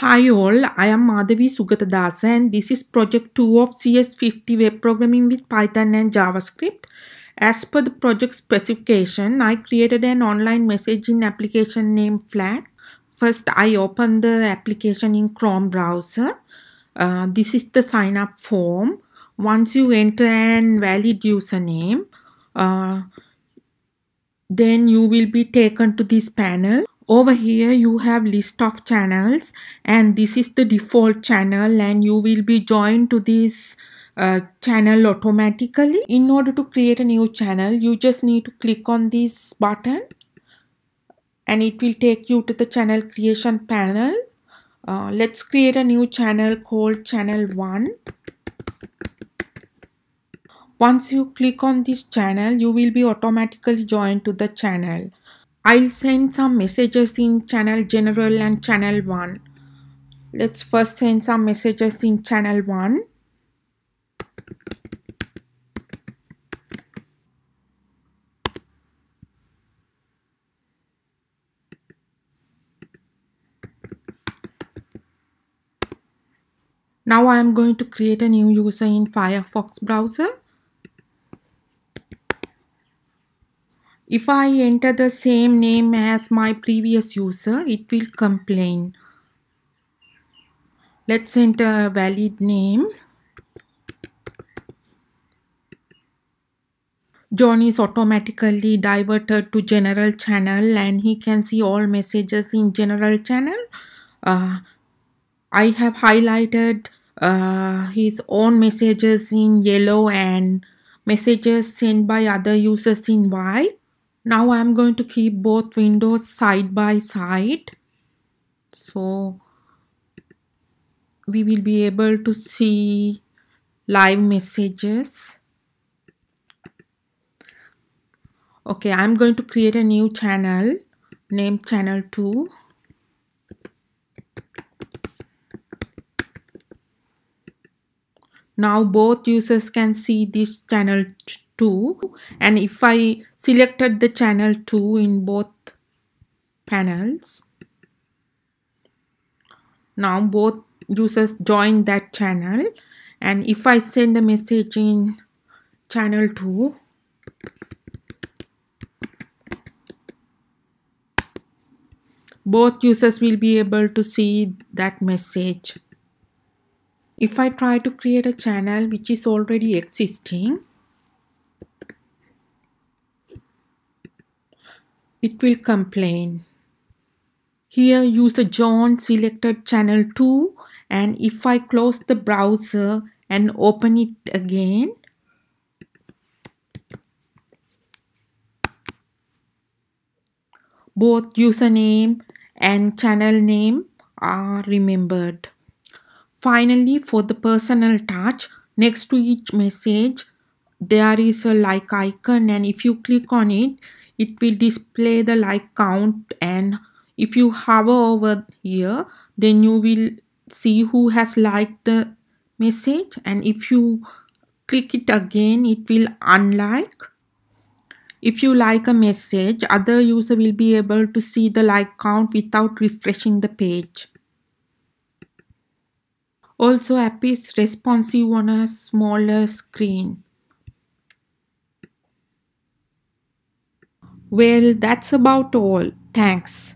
Hi all, I am Madhavi Sugatadasa and this is project 2 of CS50 web programming with Python and JavaScript. As per the project specification, I created an online messaging application named Flag. First, I open the application in Chrome browser. Uh, this is the sign up form. Once you enter an valid username, uh, then you will be taken to this panel over here you have list of channels and this is the default channel and you will be joined to this uh, channel automatically in order to create a new channel you just need to click on this button and it will take you to the channel creation panel uh, let's create a new channel called channel 1 once you click on this channel you will be automatically joined to the channel I'll send some messages in channel general and channel 1. Let's first send some messages in channel 1. Now I am going to create a new user in Firefox browser. If I enter the same name as my previous user, it will complain. Let's enter a valid name. John is automatically diverted to general channel and he can see all messages in general channel. Uh, I have highlighted uh, his own messages in yellow and messages sent by other users in white now I'm going to keep both windows side by side so we will be able to see live messages okay I'm going to create a new channel named channel 2 now both users can see this channel 2 and if I selected the channel 2 in both panels now both users join that channel and if I send a message in channel 2 both users will be able to see that message if I try to create a channel which is already existing it will complain. Here use the John selected channel 2 and if I close the browser and open it again, both username and channel name are remembered. Finally, for the personal touch, next to each message, there is a like icon and if you click on it, it will display the like count and if you hover over here then you will see who has liked the message and if you click it again it will unlike if you like a message other user will be able to see the like count without refreshing the page also app is responsive on a smaller screen Well, that's about all. Thanks.